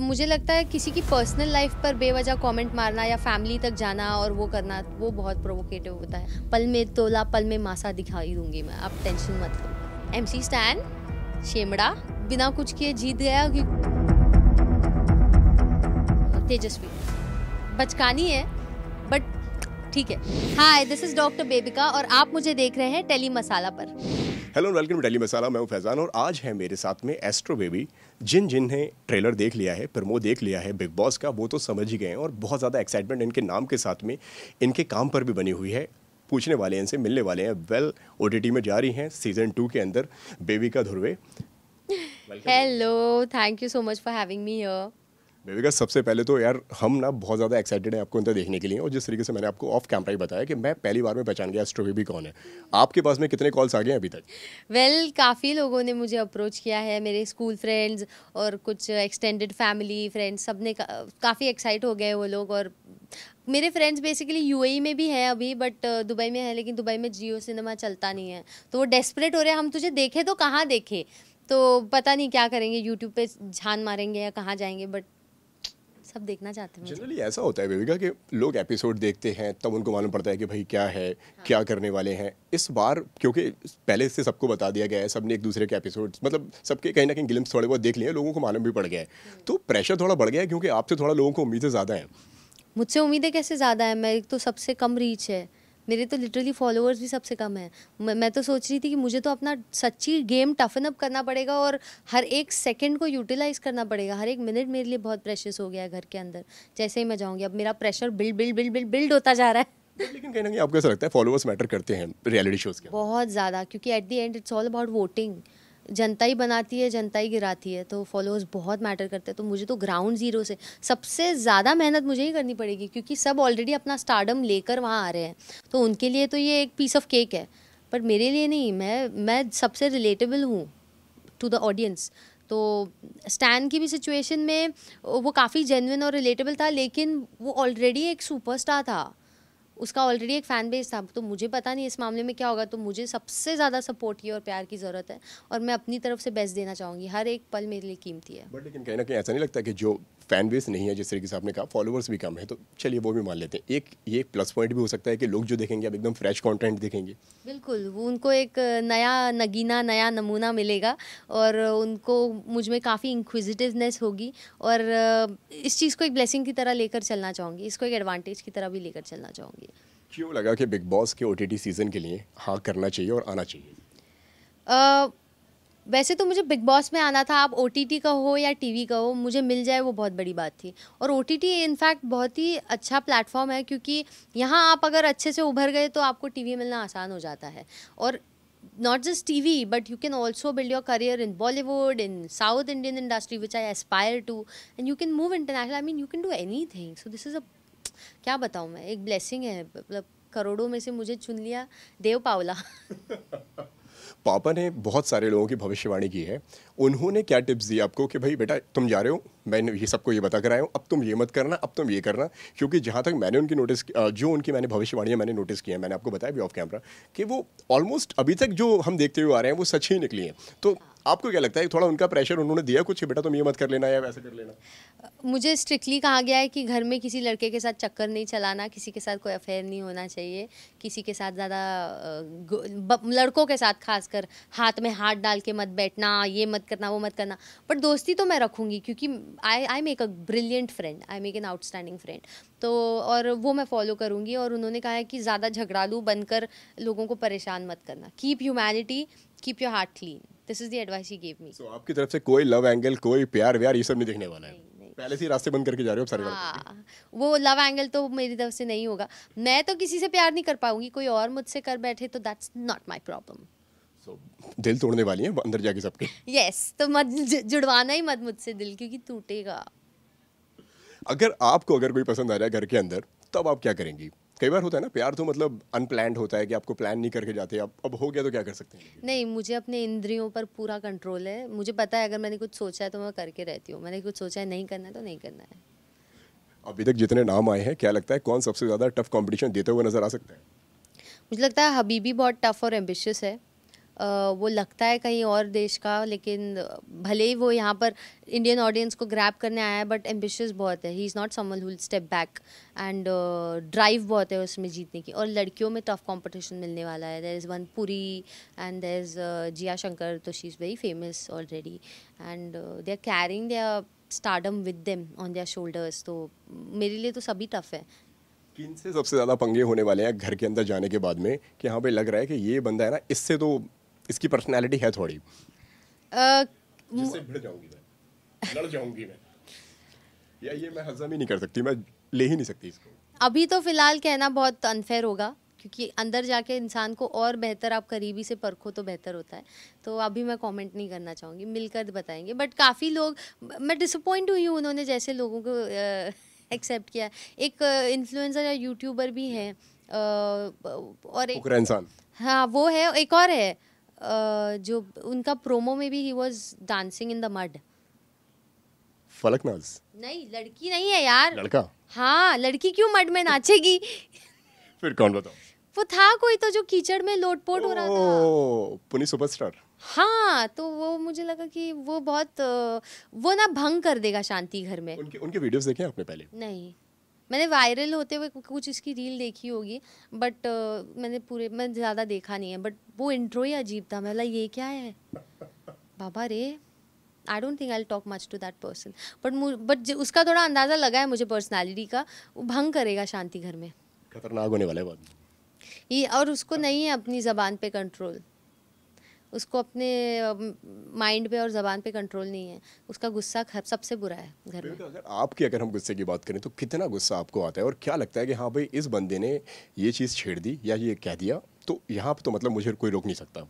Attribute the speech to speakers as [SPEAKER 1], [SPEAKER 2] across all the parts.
[SPEAKER 1] मुझे लगता है किसी की पर्सनल लाइफ पर बेवजह कमेंट मारना या फैमिली तक जाना और वो करना वो बहुत प्रोवोकेटिव होता है पल में तोला पल में मासा दिखाई दूंगी मैं आप टेंशन मत लो एम सी स्टैन शेमड़ा बिना कुछ किए जीत गया कि तेजस्वी बचकानी है बट ठीक है hi this is doctor Bebika और आप मुझे देख रहे हैं टेली मसाला पर
[SPEAKER 2] हेलो वेलकम डेली मसाला मैं हूं फैजान और आज है मेरे साथ में एस्ट्रो बेबी जिन जिन ने ट्रेलर देख लिया है प्रमो देख लिया है बिग बॉस का वो तो समझ ही गए हैं और बहुत ज़्यादा एक्साइटमेंट इनके नाम के साथ में इनके काम पर भी बनी हुई है पूछने वाले हैं इनसे मिलने वाले हैं वेल ओ में जा रही हैं सीजन टू के अंदर बेबी का Dhurve
[SPEAKER 1] hello thank you so much for having me here
[SPEAKER 2] मेरे सबसे पहले तो यार हम ना बहुत ज़्यादा एक्साइटेड हैं आपको अंदर देखने के लिए और जिस तरीके से मैंने आपको ऑफ कैमरा ही बताया कि मैं पहली बार में पहचान गया स्ट्रोवी भी कौन है आपके पास में कितने कॉल्स आ गए हैं अभी तक
[SPEAKER 1] वेल well, काफ़ी लोगों ने मुझे अप्रोच किया है मेरे स्कूल फ्रेंड्स और कुछ एक्सटेंडेड फैमिली फ्रेंड्स सब ने का, काफ़ी एक्साइट हो गए वो लोग और मेरे फ्रेंड्स बेसिकली यू में भी हैं अभी बट दुबई में है लेकिन दुबई में जियो सिनेमा चलता नहीं है तो वो डेस्परेट हो रहे हैं हम तुझे देखें तो कहाँ देखें तो पता नहीं क्या करेंगे यूट्यूब पे झान मारेंगे या कहाँ जाएंगे बट सब देखना चाहते हैं जनरली
[SPEAKER 2] ऐसा होता है बेबिका कि लोग एपिसोड देखते हैं तब उनको मालूम पड़ता है कि भाई क्या है हाँ। क्या करने वाले हैं इस बार क्योंकि पहले से सबको बता दिया गया है सबने एक दूसरे के एपिसोड मतलब सबके कहीं ना कहीं गिल्स थोड़े बहुत देख लिए लोगों को मालूम भी पड़ गया है हम्म। तो प्रेशर थोड़ा बढ़ गया है क्योंकि आपसे थोड़ा लोगों को उम्मीदें ज़्यादा हैं
[SPEAKER 1] मुझसे उम्मीदें कैसे ज़्यादा है मेरी तो सबसे कम रीच है मेरे तो लिटरली फॉलोअर्स भी सबसे कम है मैं तो सोच रही थी कि मुझे तो अपना सच्ची गेम टफन अप करना पड़ेगा और हर एक सेकेंड को यूटिलाइज़ करना पड़ेगा हर एक मिनट मेरे लिए बहुत प्रेशर्स हो गया है घर के अंदर जैसे ही मैं जाऊँगी अब मेरा pressure build build build build build होता जा रहा है लेकिन कहीं ना कहीं आपको
[SPEAKER 2] ऐसा लगता है फॉलोअर्स मैटर करते हैं रियलिटी शोज
[SPEAKER 1] के बहुत ज़्यादा क्योंकि at the end it's all about voting जनता ही बनाती है जनता ही गिराती है तो फॉलोअर्स बहुत मैटर करते हैं तो मुझे तो ग्राउंड ज़ीरो से सबसे ज़्यादा मेहनत मुझे ही करनी पड़ेगी क्योंकि सब ऑलरेडी अपना स्टार्डम लेकर वहाँ आ रहे हैं तो उनके लिए तो ये एक पीस ऑफ केक है पर मेरे लिए नहीं मैं मैं सबसे रिलेटेबल हूँ टू द ऑडियंस तो स्टैन की भी सिचुएशन में वो काफ़ी जेनविन और रिलेटेबल था लेकिन वो ऑलरेडी एक सुपरस्टार था उसका ऑलरेडी एक फ़ैन बेस था तो मुझे पता नहीं इस मामले में क्या होगा तो मुझे सबसे ज़्यादा सपोर्ट की और प्यार की ज़रूरत है और मैं अपनी तरफ से बेस्ट देना चाहूँगी हर एक पल मेरे लिए कीमती है बट लेकिन
[SPEAKER 2] कहीं ना कहीं ऐसा नहीं लगता कि जो फैन बेस नहीं है जिस तरीके से आपने कहा फॉलोअर्स भी कम है तो चलिए वो भी मान लेते हैं एक ये प्लस पॉइंट भी हो सकता है कि लोग जो देखेंगे अब एकदम फ्रेश कंटेंट देखेंगे
[SPEAKER 1] बिल्कुल वो उनको एक नया नगीना नया नमूना मिलेगा और उनको मुझ में काफ़ी इंक्विजिटिवनेस होगी और इस चीज़ को एक ब्लेसिंग की तरह लेकर चलना चाहूँगी इसको एक एडवांटेज की तरह भी लेकर चलना चाहूँगी
[SPEAKER 2] क्यों लगा कि बिग बॉस के ओ सीज़न के लिए हाँ करना चाहिए और आना
[SPEAKER 1] चाहिए वैसे तो मुझे बिग बॉस में आना था आप ओ का हो या टीवी का हो मुझे मिल जाए वो बहुत बड़ी बात थी और ओ टी इनफैक्ट बहुत ही अच्छा प्लेटफॉर्म है क्योंकि यहाँ आप अगर अच्छे से उभर गए तो आपको टीवी मिलना आसान हो जाता है और not just TV, but you can also build your career in Bollywood, in South Indian industry, which I aspire to, and you can move international. I mean, you can do anything. So this is a क्या बताऊँ मैं एक blessing है मतलब करोड़ों में से मुझे चुन लिया देव पावला
[SPEAKER 2] पापा ने बहुत सारे लोगों की भविष्यवाणी की है उन्होंने क्या टिप्स दी आपको कि भाई बेटा तुम जा रहे हो मैं ये सबको ये बता कर आया हूँ अब तुम ये मत करना अब तुम ये करना क्योंकि जहाँ तक मैंने उनकी नोटिस जो उनकी मैंने भविष्यवाणियाँ मैंने नोटिस किया है मैंने आपको बताया भी ऑफ कैमरा कि वो ऑलमोस्ट अभी तक जो हम देखते हुए आ रहे हैं वो सच ही निकली हैं तो आपको क्या लगता है थोड़ा उनका प्रेशर उन्होंने दिया कुछ बेटा तुम ये मत कर लेना या वैसे कर लेना
[SPEAKER 1] मुझे स्ट्रिक्टली कहा गया है कि घर में किसी लड़के के साथ चक्कर नहीं चलाना किसी के साथ कोई अफेयर नहीं होना चाहिए किसी के साथ ज़्यादा लड़कों के साथ खासकर हाथ में हाथ डाल के मत बैठना ये मत करना वो मत करना बट दोस्ती तो मैं रखूँगी क्योंकि I I make a brilliant friend I make an outstanding friend तो और वो मैं फॉलो करूँगी और उन्होंने कहा है कि ज़्यादा झगड़ालू बनकर लोगों को परेशान मत करना keep humanity keep your heart clean this is the advice he gave me so आपकी
[SPEAKER 2] तरफ से कोई लव एंगल कोई प्यार व्यार ये सब नहीं देखने वाला है पहले से रास्ते बंद करके जा रहे हो सारे
[SPEAKER 1] हाँ, वो लव एंगल तो मेरी तरफ से नहीं होगा मैं तो किसी से प्यार नहीं कर पाऊंगी कोई और मुझसे कर बैठे तो दैट्स नॉट माई प्रॉब्लम
[SPEAKER 2] दिल तोड़ने वाली है अंदर जाके सबके
[SPEAKER 1] यस तो मत जुड़वाना ही मत मुझसे दिल क्योंकि टूटेगा
[SPEAKER 2] अगर आपको अगर कोई पसंद आ जाए घर के अंदर तब आप क्या करेंगी कई बार होता है ना प्यार तो मतलब अनप्लैंड होता है कि आपको प्लान नहीं करके जाते आप अब हो गया तो क्या कर सकते
[SPEAKER 1] हैं नहीं मुझे अपने इंद्रियों पर पूरा कंट्रोल है मुझे पता है अगर मैंने कुछ सोचा है तो मैं करके रहती हूँ मैंने कुछ सोचा है नहीं करना है तो नहीं करना है
[SPEAKER 2] अभी तक जितने नाम आए हैं क्या लगता है कौन सबसे ज़्यादा टफ कॉम्पिटिशन देते हुए नजर आ सकता है
[SPEAKER 1] मुझे लगता है हबीबी बहुत टफ और एम्बिशियस है वो लगता है कहीं और देश का लेकिन भले ही वो यहाँ पर इंडियन ऑडियंस को ग्रैप करने आया है बट एम्बिशियस बहुत है he is not someone who step back and drive बहुत है उसमें जीतने की और लड़कियों में टफ कॉम्पिटिशन मिलने वाला है there is one Puri and there is Jiya Shankar तो she is very famous already and they are carrying they are stardom with them on their shoulders तो मेरे लिए तो सभी टफ है
[SPEAKER 2] किन से सबसे ज़्यादा पंगे होने वाले हैं घर के अंदर जाने के बाद में कि हाँ भाई लग रहा है कि ये बंदा है ना इससे तो इसकी पर्सनैलिटी है थोड़ी
[SPEAKER 1] अभी तो फिलहाल कहना बहुत अनफेयर होगा क्योंकि अंदर जाके इंसान को और बेहतर आप करीबी से परखो तो बेहतर होता है तो अभी मैं कमेंट नहीं करना चाहूँगी मिलकर बताएंगे बट काफ़ी लोग मैं डिसअपॉइंट हुई हूँ उन्होंने जैसे लोगों को एक्सेप्ट किया एक इन्फ्लुएंसर या यूट्यूबर भी हैं और एक इंसान हाँ वो है एक और है जो उनका प्रोमो में भी he was dancing in the mud Falaq Naaz नहीं लड़की नहीं है यार लड़का हाँ लड़की क्यों मड में नाचेगी फिर कौन बताओ वो था कोई तो जो कीचड़ में लोटपोट हो रहा
[SPEAKER 2] था पुनी सुपरस्टार
[SPEAKER 1] हाँ तो वो मुझे लगा कि वो बहुत वो ना भंग कर देगा शांति घर में उनके
[SPEAKER 2] उनके वीडियोस देखे आपने पहले
[SPEAKER 1] नहीं मैंने वायरल होते हुए कुछ इसकी रील देखी होगी बट uh, मैंने पूरे मैं ज़्यादा देखा नहीं है बट वो इंट्रो ही अजीब था मैं ये क्या है बाबा रे I don't think I talk much to that person but but उसका थोड़ा अंदाज़ा लगा है मुझे पर्सनैलिटी का वो भंग करेगा शांति घर में
[SPEAKER 2] खतरनाक होने वाला है बात
[SPEAKER 1] ये और उसको हाँ। नहीं है अपनी ज़बान पे कंट्रोल उसको अपने माइंड पे और ज़बान पे कंट्रोल नहीं है उसका गुस्सा सबसे बुरा है घर में
[SPEAKER 2] अगर आपकी अगर हम गुस्से की बात करें तो कितना गुस्सा आपको आता है और क्या लगता है कि हाँ भाई इस बंदे ने ये चीज़ छेड़ दी या ये कह दिया तो यहाँ पर तो मतलब मुझे कोई रोक नहीं सकता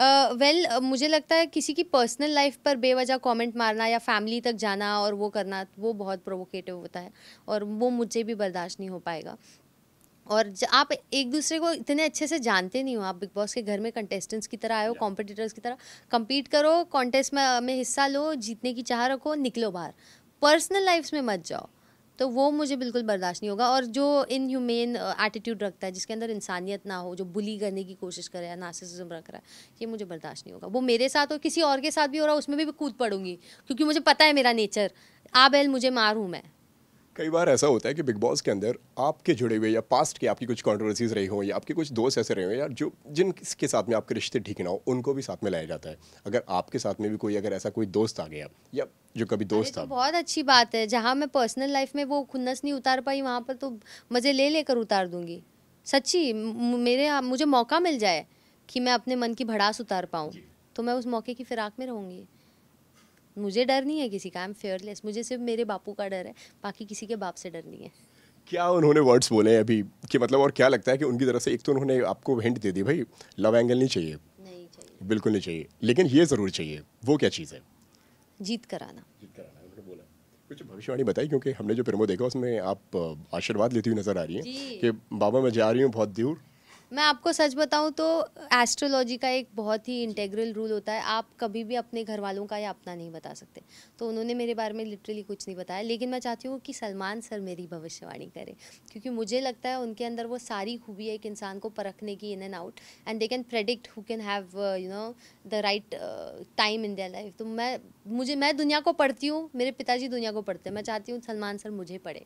[SPEAKER 1] वेल uh, well, uh, मुझे लगता है किसी की पर्सनल लाइफ पर बेवजह कमेंट मारना या फैमिली तक जाना और वो करना वो बहुत प्रोवोकेटिव होता है और वो मुझे भी बर्दाश्त नहीं हो पाएगा और आप एक दूसरे को इतने अच्छे से जानते नहीं हो आप बिग बॉस के घर में कंटेस्टेंट्स की तरह आए हो कॉम्पिटिटर्स की तरह कम्पीट करो कॉन्टेस्ट में, में हिस्सा लो जीतने की चाह रखो निकलो बाहर पर्सनल लाइफ में मत जाओ तो वो मुझे बिल्कुल बर्दाश्त नहीं होगा और जो इन ह्यूमेन एटीट्यूड रखता है जिसके अंदर इंसानियत ना हो जो बुली करने की कोशिश करे या नासिसिज्म रख रहा है ये मुझे बर्दाश्त नहीं होगा वो मेरे साथ और किसी और के साथ भी हो रहा है उसमें भी, मैं कूद पड़ूंगी क्योंकि मुझे पता है मेरा नेचर आबेल मुझे मारूँ मैं
[SPEAKER 2] कई बार ऐसा होता है कि बिग बॉस के अंदर आपके जुड़े हुए या पास्ट के आपकी कुछ कॉन्ट्रोवर्सीज रही हो या आपके कुछ दोस्त ऐसे रहे हो या जो जिनके साथ में आपके रिश्ते ठीक ना हो उनको भी साथ में लाया जाता है अगर आपके साथ में भी कोई अगर ऐसा कोई दोस्त आ गया या जो कभी दोस्त तो था तो
[SPEAKER 1] बहुत अच्छी बात है जहाँ मैं पर्सनल लाइफ में वो खुन्नस नहीं उतार पाई वहाँ पर तो मज़े ले लेकर उतार दूंगी सच्ची मेरे मुझे मौका मिल जाए कि मैं अपने मन की भड़ास उतार पाऊँ तो मैं उस मौके की फिराक में रहूँगी मुझे डर नहीं है किसी का आई एम फेयरलेस मुझे सिर्फ मेरे बापू का डर है बाकी किसी के बाप से डर नहीं है
[SPEAKER 2] क्या उन्होंने वर्ड्स बोले हैं अभी कि मतलब और क्या लगता है कि उनकी तरफ से एक तो उन्होंने आपको हिंट दे दी भाई लव एंगल नहीं चाहिए नहीं चाहिए बिल्कुल नहीं चाहिए लेकिन ये ज़रूर चाहिए वो क्या चीज़ है
[SPEAKER 1] जीत कराना जीत कराना उन्होंने
[SPEAKER 2] बोला कुछ भविष्यवाणी बताई क्योंकि हमने जो प्रमो देखा उसमें आप आशीर्वाद लेती हुई नज़र आ रही है कि बाबा मैं जा रही हूँ बहुत दूर
[SPEAKER 1] मैं आपको सच बताऊं तो एस्ट्रोलॉजी का एक बहुत ही इंटेग्रल रूल होता है आप कभी भी अपने घर वालों का या अपना नहीं बता सकते तो उन्होंने मेरे बारे में लिटरली कुछ नहीं बताया लेकिन मैं चाहती हूँ कि सलमान सर मेरी भविष्यवाणी करें क्योंकि मुझे लगता है उनके अंदर वो सारी खूबी है एक इंसान को परखने की in and out and they can predict who can have you know the right time in their life तो मैं मुझे मैं दुनिया को पढ़ती हूँ मेरे पिताजी दुनिया को पढ़ते हैं मैं चाहती हूँ सलमान सर मुझे पढ़े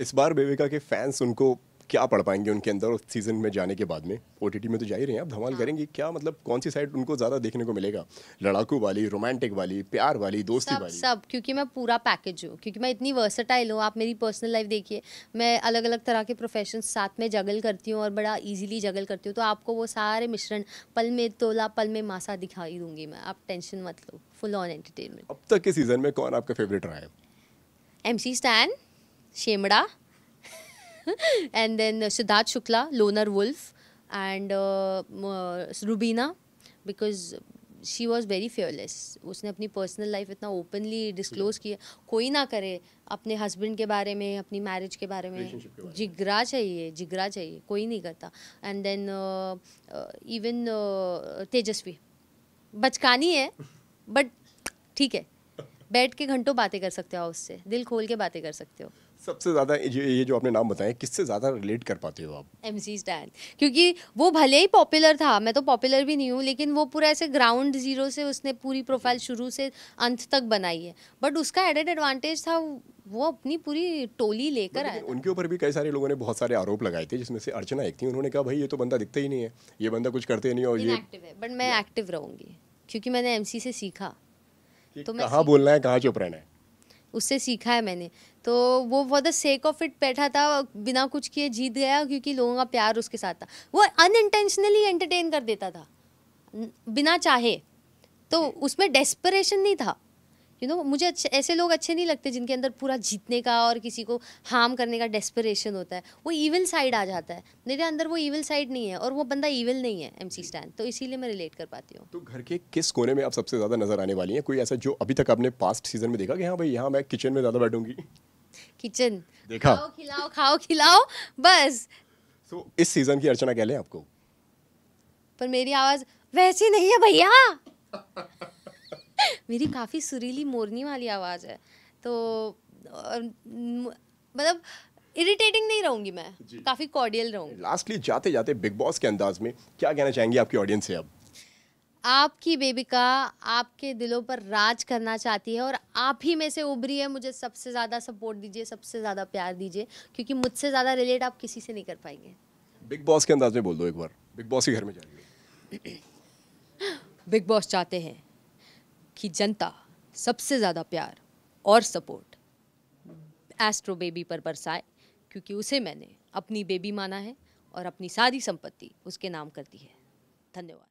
[SPEAKER 2] इस बार बेबिका के फैंस उनको क्या पढ़ पाएंगे उनके अंदर उस सीज़न में जाने के बाद में ओ में तो जा ही रहे हैं आप धमाल हाँ। करेंगे क्या मतलब कौन सी साइड उनको ज़्यादा देखने को मिलेगा लड़ाकू वाली रोमांटिक वाली प्यार वाली दोस्ती सब, वाली सब
[SPEAKER 1] क्योंकि मैं पूरा पैकेज हूँ क्योंकि मैं इतनी वर्सटाइल हूँ आप मेरी पर्सनल लाइफ देखिए मैं अलग अलग तरह के प्रोफेशन साथ में जगल करती हूँ और बड़ा ईजिली जगल करती हूँ तो आपको वो सारे मिश्रण पल में तोला पल में मासा दिखाई दूंगी मैं आप टेंशन मत लो फुल ऑन एंटरटेनमेंट अब
[SPEAKER 2] तक के सीज़न में कौन आपका फेवरेट रहा
[SPEAKER 1] है एम सी स्टैन शेमड़ा and then Siddharth Shukla loner wolf and Rubina because she was very fearless उसने अपनी पर्सनल लाइफ इतना ओपनली डिस्क्लोज किया कोई ना करे अपने हस्बैंड के बारे में अपनी मैरिज के बारे में जिगरा चाहिए जिगरा चाहिए कोई नहीं करता एंड देन इवन तेजस्वी बचकानी है बट ठीक है बैठ के घंटों बातें कर सकते हो उससे दिल खोल के बातें कर सकते हो
[SPEAKER 2] सबसे ज़्यादा ये जो आपने नाम बताया किससे ज़्यादा रिलेट कर पाते हो आप
[SPEAKER 1] एम सी स्टैन क्योंकि वो भले ही पॉपुलर था मैं तो पॉपुलर भी नहीं हूँ लेकिन वो पूरा ऐसे ग्राउंड जीरो से उसने पूरी प्रोफाइल शुरू से अंत तक बनाई है बट उसका एडेड एडवांटेज था वो अपनी पूरी टोली लेकर आए
[SPEAKER 2] उनके ऊपर भी कई सारे लोगों ने बहुत सारे आरोप लगाए थे जिसमें से अर्चना एक थी उन्होंने कहा भाई ये तो बंदा दिखता ही नहीं है ये बंदा कुछ करते नहीं और ये
[SPEAKER 1] बट मैं एक्टिव रहूँगी क्योंकि मैंने एम से सीखा तो कहाँ
[SPEAKER 2] बोलना है कहाँ चुप रहना है
[SPEAKER 1] उससे सीखा है मैंने तो वो for the sake of it बैठा था बिना कुछ किए जीत गया क्योंकि लोगों का प्यार उसके साथ था वो अनइंटेंशनली एंटरटेन कर देता था बिना चाहे तो उसमें डेस्परेशन नहीं था यू you नो know, मुझे अच्छे ऐसे लोग अच्छे नहीं लगते जिनके अंदर पूरा जीतने का और किसी को हार्म करने का डेस्परेशन होता है वो ईविल साइड आ जाता है मेरे अंदर वो ईविल साइड नहीं है और वो बंदा ईविल नहीं है एम सी स्टैंड तो इसीलिए मैं रिलेट कर पाती हूँ तो
[SPEAKER 2] घर के किस कोने में आप सबसे ज़्यादा नजर आने वाली हैं कोई ऐसा जो अभी तक आपने पास्ट सीजन में देखा कि हाँ भाई यहाँ मैं किचन में ज़्यादा बैठूंगी
[SPEAKER 1] किचन देखा खाओ खिलाओ खाओ खिलाओ बस
[SPEAKER 2] तो इस सीजन की अर्चना कह लें आपको
[SPEAKER 1] पर मेरी आवाज़ वैसी नहीं है भैया मेरी काफ़ी सुरीली मोरनी वाली आवाज़ है तो मतलब इरिटेटिंग नहीं रहूंगी मैं काफ़ी कॉर्डियल रहूंगी
[SPEAKER 2] लास्टली जाते जाते बिग बॉस के अंदाज में क्या कहना चाहेंगी आपकी ऑडियंस से अब
[SPEAKER 1] आपकी बेबिका आपके दिलों पर राज करना चाहती है और आप ही में से उभरी है मुझे सबसे ज़्यादा सपोर्ट दीजिए सबसे ज़्यादा प्यार दीजिए क्योंकि मुझसे ज़्यादा रिलेट आप किसी से नहीं कर पाएंगे
[SPEAKER 2] बिग बॉस के अंदाज में बोल दो एक बार बिग बॉस के घर में
[SPEAKER 1] जाएंगे बिग बॉस चाहते हैं कि जनता सबसे ज़्यादा प्यार और सपोर्ट एस्ट्रो बेबी पर बरसाए क्योंकि उसे मैंने अपनी बेबी माना है और अपनी सारी संपत्ति उसके नाम कर दी है धन्यवाद